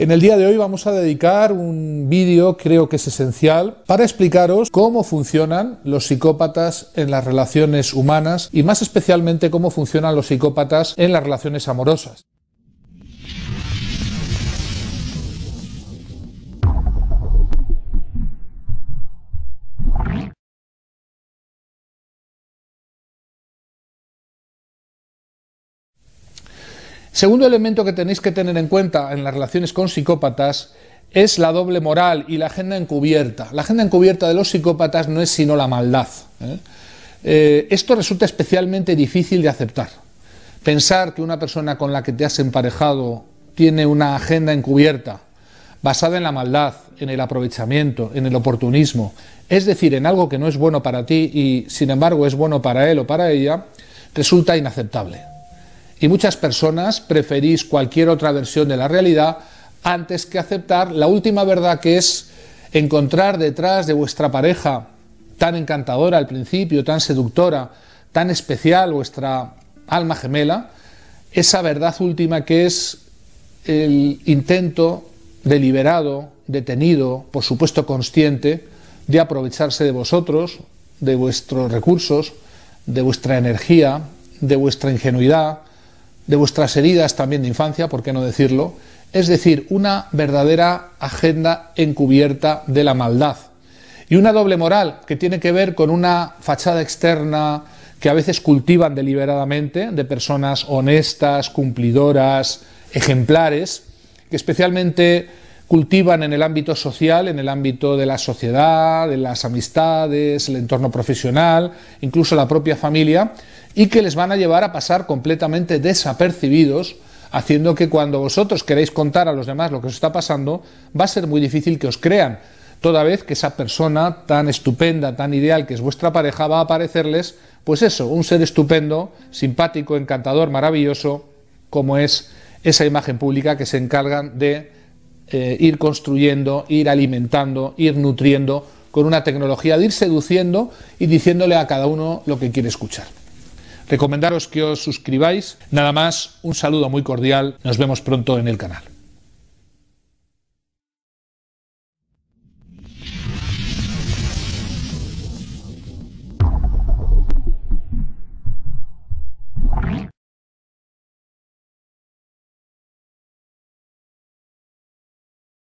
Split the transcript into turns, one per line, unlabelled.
En el día de hoy vamos a dedicar un vídeo, creo que es esencial, para explicaros cómo funcionan los psicópatas en las relaciones humanas y más especialmente cómo funcionan los psicópatas en las relaciones amorosas. Segundo elemento que tenéis que tener en cuenta en las relaciones con psicópatas es la doble moral y la agenda encubierta. La agenda encubierta de los psicópatas no es sino la maldad. ¿eh? Eh, esto resulta especialmente difícil de aceptar. Pensar que una persona con la que te has emparejado tiene una agenda encubierta basada en la maldad, en el aprovechamiento, en el oportunismo, es decir, en algo que no es bueno para ti y sin embargo es bueno para él o para ella, resulta inaceptable. Y muchas personas preferís cualquier otra versión de la realidad antes que aceptar la última verdad que es encontrar detrás de vuestra pareja tan encantadora al principio, tan seductora, tan especial, vuestra alma gemela, esa verdad última que es el intento deliberado, detenido, por supuesto consciente, de aprovecharse de vosotros, de vuestros recursos, de vuestra energía, de vuestra ingenuidad, de vuestras heridas también de infancia, por qué no decirlo, es decir, una verdadera agenda encubierta de la maldad y una doble moral que tiene que ver con una fachada externa que a veces cultivan deliberadamente de personas honestas, cumplidoras, ejemplares, que especialmente cultivan en el ámbito social, en el ámbito de la sociedad, de las amistades, el entorno profesional, incluso la propia familia, y que les van a llevar a pasar completamente desapercibidos, haciendo que cuando vosotros queréis contar a los demás lo que os está pasando, va a ser muy difícil que os crean, toda vez que esa persona tan estupenda, tan ideal que es vuestra pareja, va a parecerles, pues eso, un ser estupendo, simpático, encantador, maravilloso, como es esa imagen pública que se encargan de eh, ir construyendo, ir alimentando, ir nutriendo con una tecnología de ir seduciendo y diciéndole a cada uno lo que quiere escuchar. Recomendaros que os suscribáis. Nada más, un saludo muy cordial. Nos vemos pronto en el canal.